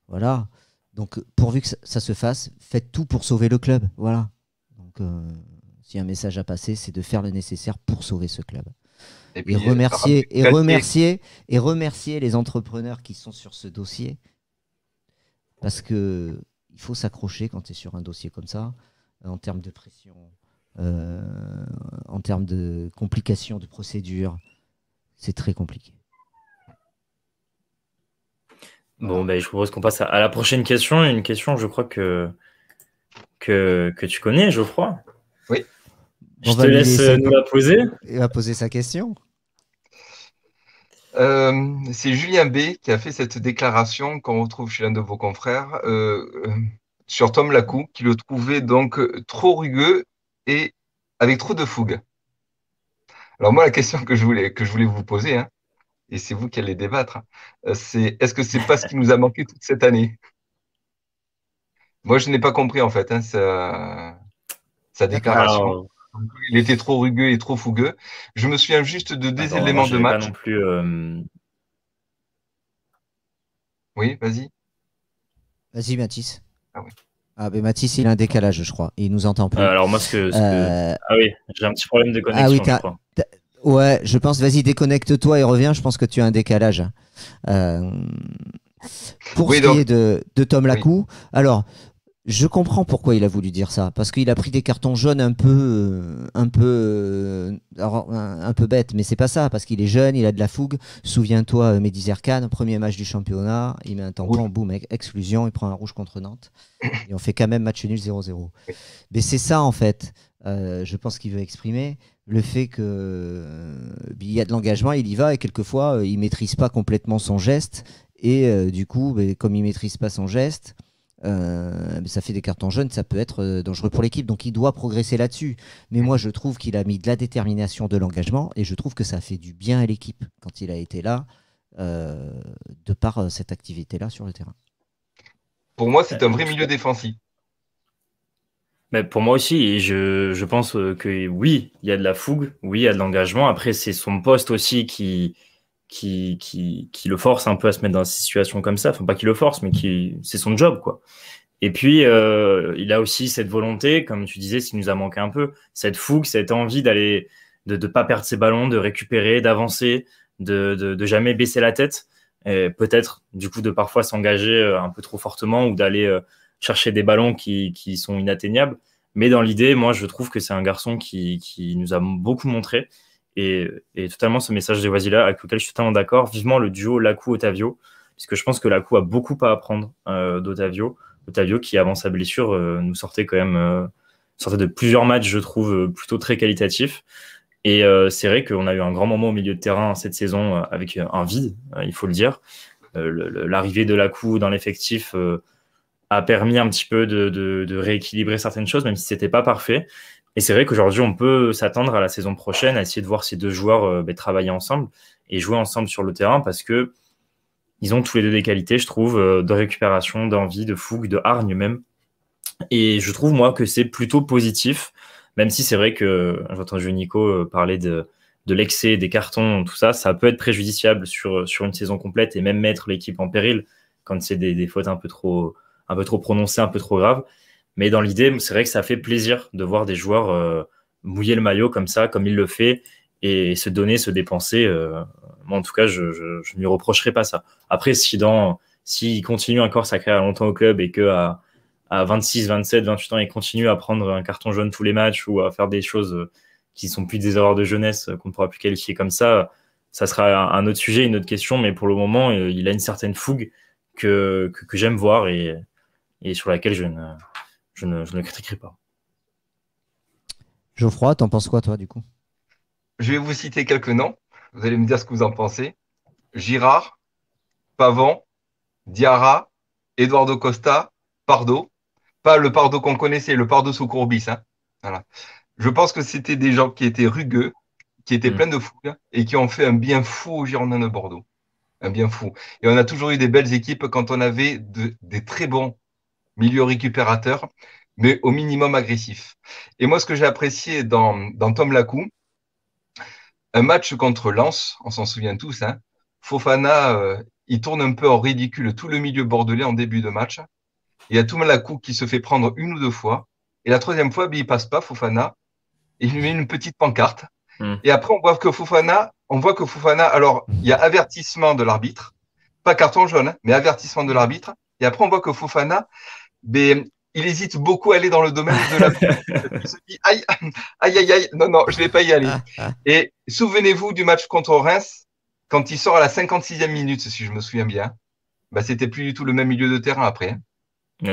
Voilà. Donc pourvu que ça, se fasse, faites tout pour sauver le club. Voilà. Donc si un message à passer, c'est de faire le nécessaire pour sauver ce club. Et, euh, remercier, et remercier, et remercier les entrepreneurs qui sont sur ce dossier. Parce que il faut s'accrocher quand tu es sur un dossier comme ça, euh, en termes de pression, euh, en termes de complications de procédure. C'est très compliqué. Bon, ben, je propose qu'on passe à, la prochaine question. Une question, je crois, que, que, que tu connais, Geoffroy. Oui. Je te laisse euh, nous la poser. Il va poser sa question. Euh, c'est Julien B qui a fait cette déclaration qu'on retrouve chez l'un de vos confrères euh, sur Tom Lacou, qui le trouvait donc trop rugueux et avec trop de fougue. Alors moi, la question que je voulais, que je voulais vous poser, hein, et c'est vous qui allez débattre, c'est est-ce que c'est pas ce qui nous a manqué toute cette année Moi, je n'ai pas compris en fait hein, sa, déclaration. Il était trop rugueux et trop fougueux. Je me souviens juste de des éléments de match. Pas non plus, euh, Oui, vas-y. Vas-y, Mathis. Ah oui. Ah, mais Mathis, il a un décalage, je crois. Il nous entend plus. Euh, alors, moi, ce que. Euh, ah oui, j'ai un petit problème de connexion. Ah oui, je Ouais, je pense, vas-y, déconnecte-toi et reviens. Je pense que tu as un décalage. Pour ce de, Tom Lacou, alors, je comprends pourquoi il a voulu dire ça, parce qu'il a pris des cartons jaunes un peu, euh, un peu, euh, un, peu bête, mais c'est pas ça, parce qu'il est jeune, il a de la fougue. Souviens-toi, euh, Médizer premier match du championnat, il met un tampon, en boum, exclusion, il prend un rouge contre Nantes, <coughs> et on fait quand même match nul 0-0. Mais c'est ça en fait, je pense qu'il veut exprimer le fait que il y a de l'engagement, il y va, et quelquefois il maîtrise pas complètement son geste, et du coup, ben, comme il maîtrise pas son geste euh, ça fait des cartons jaunes, ça peut être euh, dangereux pour l'équipe. Donc il doit progresser là-dessus. Mais moi, je trouve qu'il a mis de la détermination, de l'engagement, et je trouve que ça fait du bien à l'équipe quand il a été là, euh, de par cette activité-là sur le terrain. Pour moi, c'est un vrai milieu défensif. Mais pour moi aussi, je, je pense que oui, il y a de la fougue, oui, il y a de l'engagement. Après, c'est son poste aussi qui, qui, qui, qui, le force un peu à se mettre dans une situation comme ça. Enfin, pas qu'il le force, mais qui c'est son job, quoi. Et puis, euh, il a aussi cette volonté, comme tu disais, s'il nous a manqué un peu, cette fougue, cette envie d'aller, de ne pas perdre ses ballons, de récupérer, d'avancer, de, de, jamais baisser la tête, peut-être du coup de parfois s'engager euh, un peu trop fortement ou d'aller euh, chercher des ballons qui, qui sont inatteignables. Mais dans l'idée, moi, je trouve que c'est un garçon qui, qui nous a beaucoup montré, et, totalement ce message de Wazila avec lequel je suis totalement d'accord. Vivement le duo Lacou-Otavio, puisque je pense que Lacou a beaucoup à apprendre euh, d'Otavio. Otavio qui, avant sa blessure, euh, nous sortait quand même euh, sortait de plusieurs matchs, je trouve, plutôt très qualitatifs. Et c'est vrai qu'on a eu un grand moment au milieu de terrain cette saison avec un vide, hein, il faut le dire. L'arrivée de Lacou dans l'effectif a permis un petit peu de, rééquilibrer certaines choses, même si ce n'était pas parfait. Et c'est vrai qu'aujourd'hui, on peut s'attendre à la saison prochaine à essayer de voir ces deux joueurs euh, ben, travailler ensemble et jouer ensemble sur le terrain parce que ils ont tous les deux des qualités, je trouve, euh, de récupération, d'envie, de fougue, de hargne même. Et je trouve, moi, que c'est plutôt positif, même si c'est vrai que j'entends Nico euh, parler de, l'excès, des cartons, tout ça, ça peut être préjudiciable sur, une saison complète et même mettre l'équipe en péril quand c'est des, des, fautes un peu trop, un peu trop prononcées, un peu trop graves. Mais dans l'idée, c'est vrai que ça fait plaisir de voir des joueurs euh, mouiller le maillot comme ça, comme il le fait, et, se donner, se dépenser. Euh, moi, en tout cas, je, ne lui reprocherai pas ça. Après, si dans s'il continue encore sa carrière longtemps au club et que à, 26, 27, 28 ans, il continue à prendre un carton jaune tous les matchs ou à faire des choses euh, qui sont plus des erreurs de jeunesse qu'on ne pourra plus qualifier comme ça, ça sera un autre sujet, une autre question. Mais pour le moment, il a une certaine fougue que, que, j'aime voir et, et sur laquelle je ne, je ne, le critiquerai pas. Geoffroy, t'en penses quoi, toi, du coup Je vais vous citer quelques noms. Vous allez me dire ce que vous en pensez. Girard, Pavon, Diarra, Eduardo Costa, Pardo. Pas le Pardo qu'on connaissait, le Pardo sous Courbis. Hein. Voilà. Je pense que c'était des gens qui étaient rugueux, qui étaient mm. pleins de fougue et qui ont fait un bien fou au Girondin de Bordeaux. Un bien fou. Et on a toujours eu des belles équipes quand on avait des très bons milieu récupérateur, mais au minimum agressif. Et moi, ce que j'ai apprécié dans, Tom Lacou, un match contre Lens, on s'en souvient tous, hein, Fofana, euh, il tourne un peu en ridicule tout le milieu bordelais en début de match. Il y a Tom Lacou qui se fait prendre une ou deux fois. Et la troisième fois, ben, il passe pas, Fofana. il lui met une petite pancarte. Hmm. Et après, on voit que Fofana, on voit que Fofana, alors, il y a avertissement de l'arbitre. Pas carton jaune, hein, mais avertissement de l'arbitre. Et après, on voit que Fofana mais il hésite beaucoup à aller dans le domaine de la. <laughs> il aïe, aïe, aïe, non, non, je ne vais pas y aller. Ah, ah. Et souvenez-vous du match contre Reims, quand il sort à la 56e minute, si je me souviens bien, bah, c'était plus du tout le même milieu de terrain après.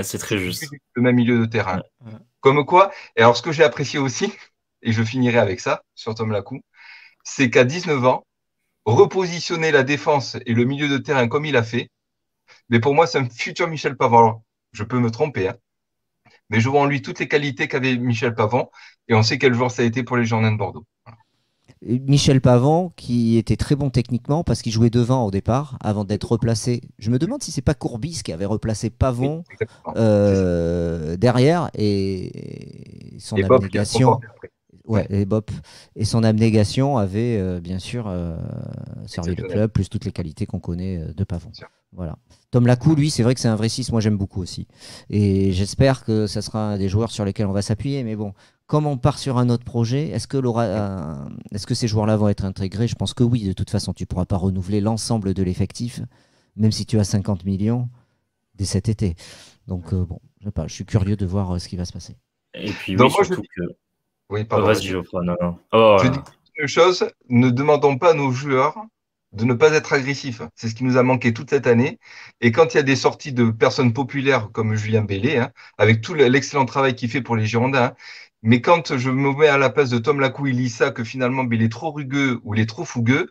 c'est très juste. le même milieu de terrain. Comme quoi, et alors ce que j'ai apprécié aussi, <laughs> et je finirai avec ça sur Tom Lacou, c'est qu'à 19 ans, repositionner la défense et le milieu de terrain comme il a fait, mais pour moi, c'est un futur Michel Pavard je peux me tromper, hein. mais je vois en lui toutes les qualités qu'avait Michel Pavon, et on sait quel joueur ça a été pour les journées de Bordeaux. Michel Pavon, qui était très bon techniquement parce qu'il jouait devant au départ avant d'être replacé. Je me demande si c'est pas Courbis qui avait replacé Pavon euh, derrière et son abnégation. et son avait euh, bien sûr euh, servi le club plus toutes les qualités qu'on connaît de Pavon. Voilà. Tom Lacou, lui, c'est vrai que c'est un vrai 6, moi j'aime beaucoup aussi. Et j'espère que ça sera des joueurs sur lesquels on va s'appuyer. Mais bon, comme on part sur un autre projet, est-ce que, euh, ces joueurs-là vont être intégrés Je pense que oui, de toute façon, tu ne pourras pas renouveler l'ensemble de l'effectif, même si tu as 50 millions dès cet été. Donc euh, bon, je, sais pas, je suis curieux de voir euh, ce qui va se passer. Et puis oui, trouve surtout que... Oui, pardon. Oh, vas-y, oh, je dis une chose, ne demandons pas à nos joueurs de ne pas être agressif. C'est ce qui nous a manqué toute cette année. Et quand il y a des sorties de personnes populaires comme Julien Bellé, hein, avec tout l'excellent travail qu'il fait pour les Girondins, hein, mais quand je me mets à la place de Tom Lacou, il lit ça que finalement il est trop rugueux ou il est trop fougueux,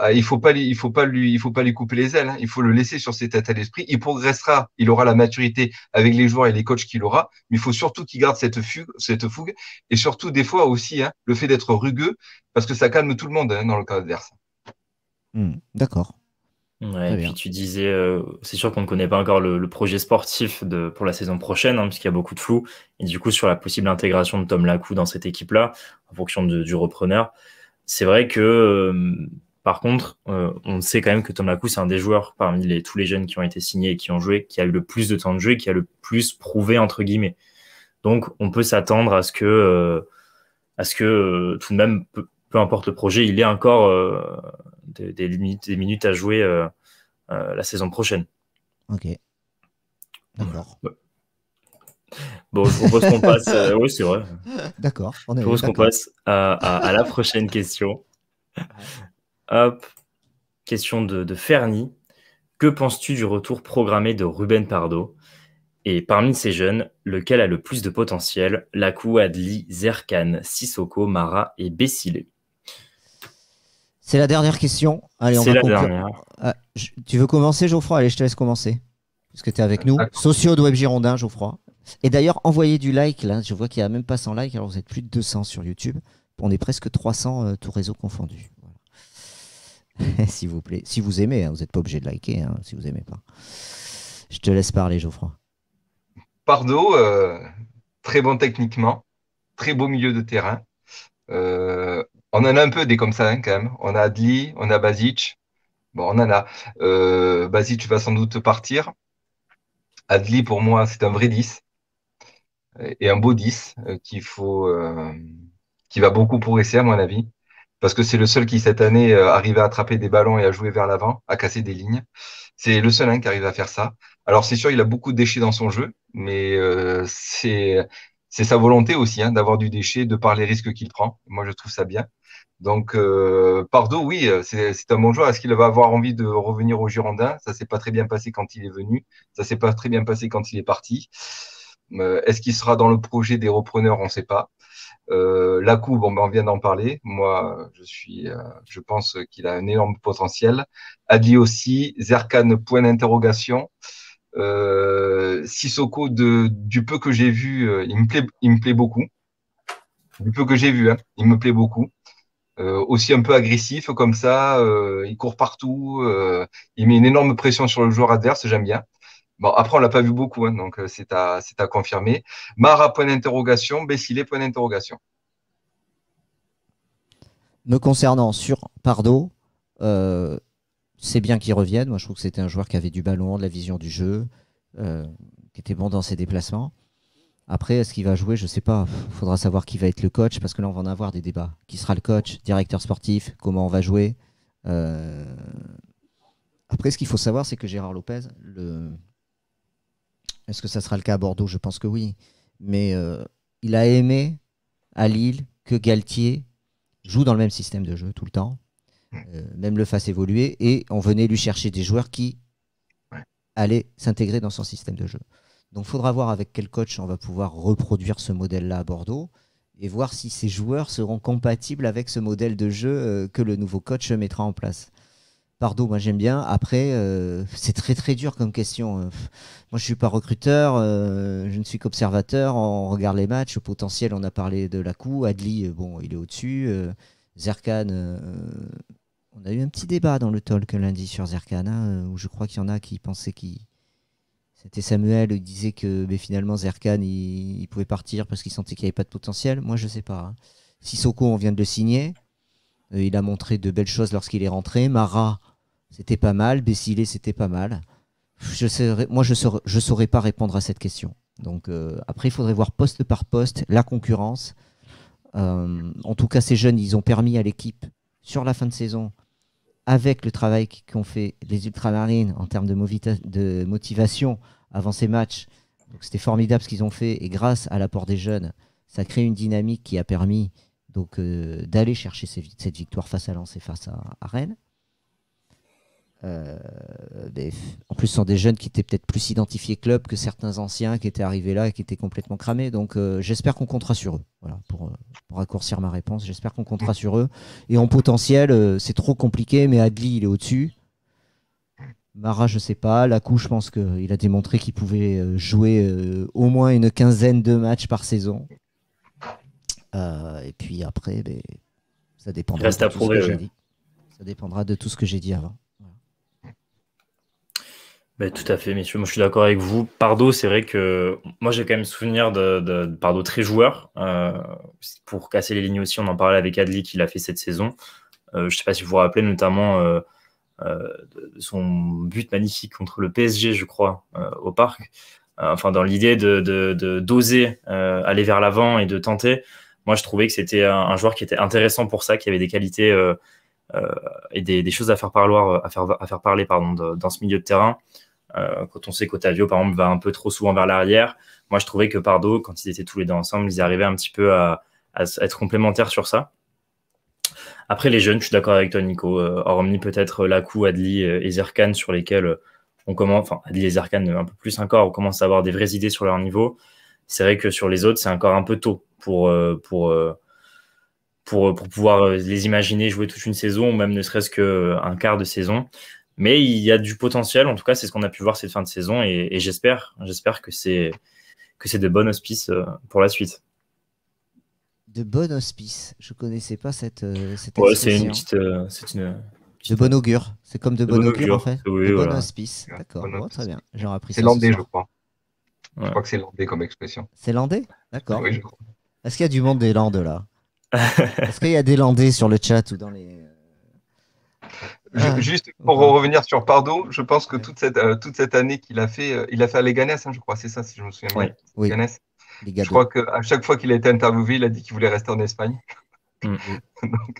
euh, il faut pas il faut pas lui il faut pas lui couper les ailes. Hein. Il faut le laisser sur ses têtes à l'esprit. Il progressera, il aura la maturité avec les joueurs et les coachs qu'il aura. Mais il faut surtout qu'il garde cette fugue, cette fougue et surtout des fois aussi le fait d'être rugueux parce que ça calme tout le monde dans le cas adverse. Hmm, d'accord. Ouais, et puis tu disais, euh, c'est sûr qu'on ne connaît pas encore le, projet sportif de, pour la saison prochaine, hein, puisqu'il y a beaucoup de flou. Et du coup, sur la possible intégration de Tom Lacou dans cette équipe-là, en fonction du repreneur, c'est vrai que, euh, par contre, euh, on sait quand même que Tom Lacou, c'est un des joueurs parmi les, tous les jeunes qui ont été signés et qui ont joué, qui a eu le plus de temps de jeu qui a le plus prouvé, entre guillemets. Donc, on peut s'attendre à ce que, euh, à ce que euh, tout de même, peu, importe le projet, il est encore des, minutes à jouer euh, euh, la saison prochaine. Ok. Bon, je propose qu'on passe. <laughs> Euh, d'accord. propose qu'on passe à, la prochaine question. Hop. Question de, de Que penses-tu du retour programmé de Ruben Pardo Et parmi ces jeunes, lequel a le plus de potentiel Lakou, Adli, Zerkan, Sissoko, Mara et Bessile. C'est la dernière question. Allez, on va ah, tu veux commencer, Geoffroy Allez, je te laisse commencer. Parce que tu es avec nous. Sociaux de Web Girondin, Geoffroy. Et d'ailleurs, envoyez du like. Là, je vois qu'il n'y a même pas 100 likes. Alors, vous êtes plus de 200 sur YouTube. On est presque 300, euh, tous tout réseau confondu. <laughs> S'il vous plaît. Si vous aimez, hein, vous n'êtes pas obligé de liker hein, si vous aimez pas. Je te laisse parler, Geoffroy. Pardo, euh, très bon techniquement, très beau milieu de terrain. Euh, on en a un peu des comme ça, hein, quand même. On a Adli, on a Basic. Bon, on en a. Euh, Basic va sans doute partir. Adli, pour moi, c'est un vrai 10. Et un beau 10 euh, qu'il faut, euh, qui va beaucoup progresser, à mon avis. Parce que c'est le seul qui, cette année, euh, arrive à attraper des ballons et à jouer vers l'avant, à casser des lignes. C'est le seul hein, qui arrive à faire ça. Alors, c'est sûr, il a beaucoup de déchets dans son jeu, mais c'est. C'est sa volonté aussi hein, d'avoir du déchet, de par les risques qu'il prend. Moi, je trouve ça bien. Donc, euh, Pardo, oui, euh, c'est un bon joueur. Est-ce qu'il va avoir envie de revenir au Girondins Ça s'est pas très bien passé quand il est venu. Ça s'est pas très bien passé quand il est parti. Euh, est-ce qu'il sera dans le projet des repreneurs On ne sait pas. Euh, Lacou, ben, on vient d'en parler. Moi, je suis, euh, je pense qu'il a un énorme potentiel. Adli aussi. Zerkan, point d'interrogation. Euh, Sissoko, de, du peu que j'ai vu, il me plaît, il me plaît beaucoup. Du peu que j'ai vu, hein, il me plaît beaucoup. Euh, aussi un peu agressif comme ça, euh, il court partout, euh, il met une énorme pression sur le joueur adverse, j'aime bien. Bon, après, on l'a pas vu beaucoup, hein, donc c'est à, c'est à confirmer. Mara, point d'interrogation, Bessilé, point d'interrogation. Me concernant sur Pardo, c'est bien qu'il revienne. Moi, je trouve que c'était un joueur qui avait du ballon, de la vision du jeu, qui était bon dans ses déplacements. Après, est-ce qu'il va jouer Je ne sais pas. Il faudra savoir qui va être le coach, parce que là, on va en avoir des débats. Qui sera le coach Directeur sportif Comment on va jouer euh. Après, ce qu'il faut savoir, c'est que Gérard Lopez, est-ce que ça sera le cas à Bordeaux Je pense que oui. Mais euh, il a aimé à Lille que Galtier joue dans le même système de jeu tout le temps, euh, même le fasse évoluer, et on venait lui chercher des joueurs qui allaient s'intégrer dans son système de jeu. Donc, faudra voir avec quel coach on va pouvoir reproduire ce modèle-là à Bordeaux et voir si ces joueurs seront compatibles avec ce modèle de jeu euh, que le nouveau coach mettra en place. Pardo, moi j'aime bien. Après, euh, c'est très très dur comme question. Hein. Moi je suis pas recruteur, euh, je ne suis qu'observateur. On regarde les matchs, potentiel, on a parlé de la coup. Adli, bon, il est au-dessus. Zerkan, on a eu un petit débat dans le talk lundi sur Zerkan, hein, où je crois qu'il y en a qui pensaient qu'il c'était Samuel, il disait que ben, finalement Zerkan, il, pouvait partir parce qu'il sentait qu'il n'y avait pas de potentiel. Moi, je ne sais pas. Hein. Sissoko, on vient de le signer. Euh, il a montré de belles choses lorsqu'il est rentré. Marat, c'était pas mal. Bessilé, c'était pas mal. Je moi, je ne saurais, pas répondre à cette question. Donc euh, après, il faudrait voir poste par poste la concurrence. Euh, en tout cas, ces jeunes, ils ont permis à l'équipe, sur la fin de saison, avec le travail qu'ont fait les Ultramarines en termes de, motivation avant ces matchs, c'était formidable ce qu'ils ont fait et grâce à l'apport des jeunes, ça crée une dynamique qui a permis donc euh, d'aller chercher cette victoire face à Lens et face à Rennes. Euh, en plus, ce sont des jeunes qui étaient peut-être plus identifiés club que certains anciens qui étaient arrivés là et qui étaient complètement cramés. Donc, euh, j'espère qu'on comptera sur eux. Voilà, euh, pour, raccourcir ma réponse, j'espère qu'on comptera sur eux. Et en potentiel, c'est trop compliqué, mais Adli, il est au-dessus. Mara, je sais pas. Lacou, je pense qu'il a démontré qu'il pouvait jouer au moins une quinzaine de matchs par saison. et puis après, ben, ça dépendra. que j'ai dit Ça dépendra de tout ce que j'ai dit avant tout à fait, messieurs. Moi, je suis d'accord avec vous. Pardo, c'est vrai que moi, j'ai quand même souvenir de, de, Pardo très joueur. Euh, pour casser les lignes aussi, on en parlait avec Adli qui l'a fait cette saison. Euh, je ne sais pas si vous vous rappelez notamment euh, son but magnifique contre le PSG, je crois, au parc. enfin, dans l'idée de d'oser aller vers l'avant et de tenter. Moi, je trouvais que c'était un, joueur qui était intéressant pour ça, qui avait des qualités et des, choses à faire, parloir, à faire, à faire parler pardon, dans ce milieu de terrain. Euh, quand on sait qu'Otavio, par exemple, va un peu trop souvent vers l'arrière, moi, je trouvais que Pardo, quand ils étaient tous les deux ensemble, ils arrivaient un petit peu à, être complémentaires sur ça. Après, les jeunes, je suis d'accord avec toi, Nico. Euh, peut-être Lacou, Adli et Zerkan, sur lesquels euh, on commence, enfin, Adli et Zerkan un peu plus encore, on commence à avoir des vraies idées sur leur niveau. C'est vrai que sur les autres, c'est encore un peu tôt pour, euh, pour, pour, pour pouvoir les imaginer jouer toute une saison, ou même ne serait-ce qu'un quart de saison. Mais il y a du potentiel, en tout cas, c'est ce qu'on a pu voir cette fin de saison, et, j'espère, j'espère que c'est que c'est de bon auspices euh, pour la suite. De bon auspices. Je connaissais pas cette. Euh, expression euh, c'est une petite. De bon augure. C'est comme de, bon, augure, en fait. de bon D'accord. très bien. J'ai appris C'est landé je crois. Je crois que c'est landé comme expression. C'est landais D'accord. Est-ce qu'il y a du monde des Landes là <laughs> Est-ce qu'il y a des landais sur le chat ou dans les. Ah. juste pour revenir sur Pardo, je pense que toute cette, euh, toute cette année qu'il a fait, euh, il a fait à ganès hein, je crois, c'est ça, si je me souviens bien. Oui. Je crois qu'à chaque fois qu'il a été interviewé, il a dit qu'il voulait rester en Espagne. Mm. <laughs>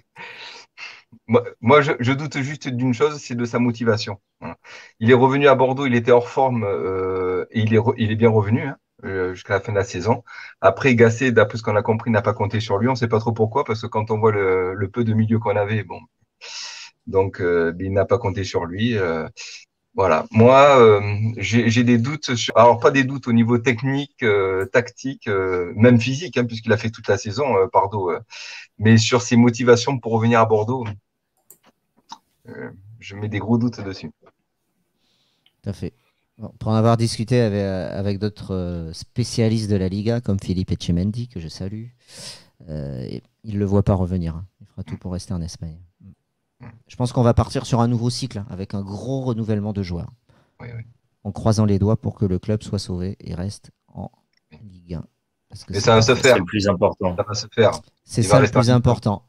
Donc, moi, je, doute juste d'une chose, c'est de sa motivation. Il est revenu à Bordeaux, il était hors forme euh, et il est, il est bien revenu. Hein, jusqu'à la fin de la saison. Après, Gassé, d'après ce qu'on a compris, n'a pas compté sur lui. On ne sait pas trop pourquoi, parce que quand on voit le, le peu de milieu qu'on avait, bon, donc, euh, il n'a pas compté sur lui. Euh, voilà, moi euh, j'ai des doutes, sur... alors pas des doutes au niveau technique, tactique, même physique, hein, puisqu'il a fait toute la saison, Pardo, mais sur ses motivations pour revenir à Bordeaux, je mets des gros doutes dessus. Tout à fait. pour en avoir discuté avec, d'autres spécialistes de la Liga, comme Philippe Etchemendi, que je salue, il ne le voit pas revenir. Hein. Il fera tout pour rester en Espagne. Je pense qu'on va partir sur un nouveau cycle hein, avec un gros renouvellement de joueurs. En croisant les doigts pour que le club soit sauvé et reste en Ligue 1. et ça va se faire. C'est le plus important. Ça se faire. C'est ça le plus important.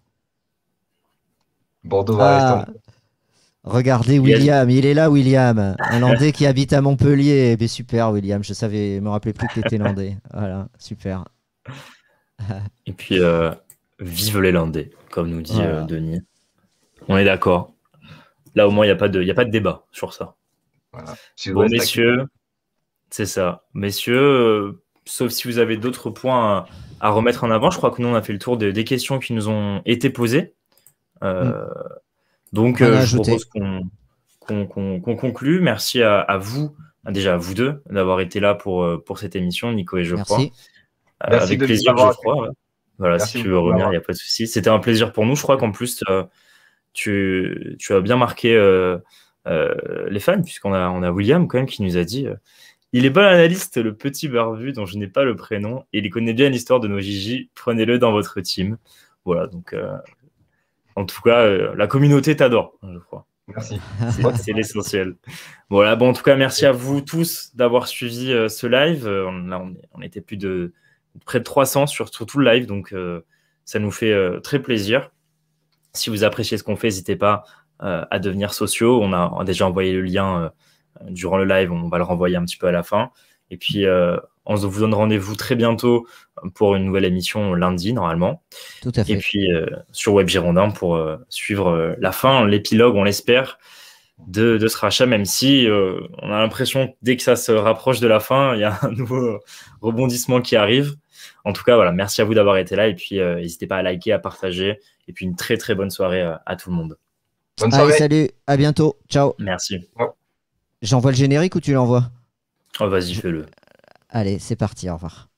Bordeaux va ah, Regardez William, il est là William, un Landais qui habite à Montpellier. Eh ben, super William, je savais, me rappelais plus que tu étais Landais. Voilà, super. Et puis, euh, vive les Landais, comme nous dit euh, Denis. On est d'accord. Là, au moins, il n'y a, pas de, a pas de débat sur ça. Voilà. bon, messieurs, c'est ça. Messieurs, euh, sauf si vous avez d'autres points à, remettre en avant, je crois que nous, on a fait le tour des questions qui nous ont été posées. Euh, mm. Donc, euh, je propose qu'on conclue. Merci à, vous, déjà à vous deux, d'avoir été là pour, pour cette émission, Nico et je crois. avec plaisir, je crois. Voilà, si tu veux revenir, il n'y a pas de souci. C'était un plaisir pour nous. Je crois qu'en plus, tu, as bien marqué euh, euh, les fans, puisqu'on a, William quand même qui nous a dit euh, Il est bon analyste, le petit barbu dont je n'ai pas le prénom, et il connaît bien l'histoire de nos Gigi, prenez-le dans votre team. Voilà, donc en tout cas, la communauté t'adore, hein, je crois. Merci. C'est l'essentiel. Voilà, bon, en tout cas, merci à vous tous d'avoir suivi ce live. on, était plus de, près de 300 sur tout, le live, donc ça nous fait très plaisir. Si vous appréciez ce qu'on fait, n'hésitez pas euh, à devenir sociaux. On a, déjà envoyé le lien euh, durant le live. On va le renvoyer un petit peu à la fin. Et puis, euh, on vous donne rendez-vous très bientôt pour une nouvelle émission lundi, normalement. Tout à fait. Et puis, sur Web Girondin pour suivre la fin, l'épilogue, on l'espère, de, ce rachat, même si euh, on a l'impression dès que ça se rapproche de la fin, il y a un <laughs> nouveau euh, rebondissement qui arrive. En tout cas, voilà, merci à vous d'avoir été là et puis euh, n'hésitez pas à liker, à partager et puis une très très bonne soirée à tout le monde. Bonne soirée. salut, à bientôt, ciao. Merci. J'envoie le générique ou tu l'envoies oh, vas-y, fais-le. Allez, c'est parti, au revoir.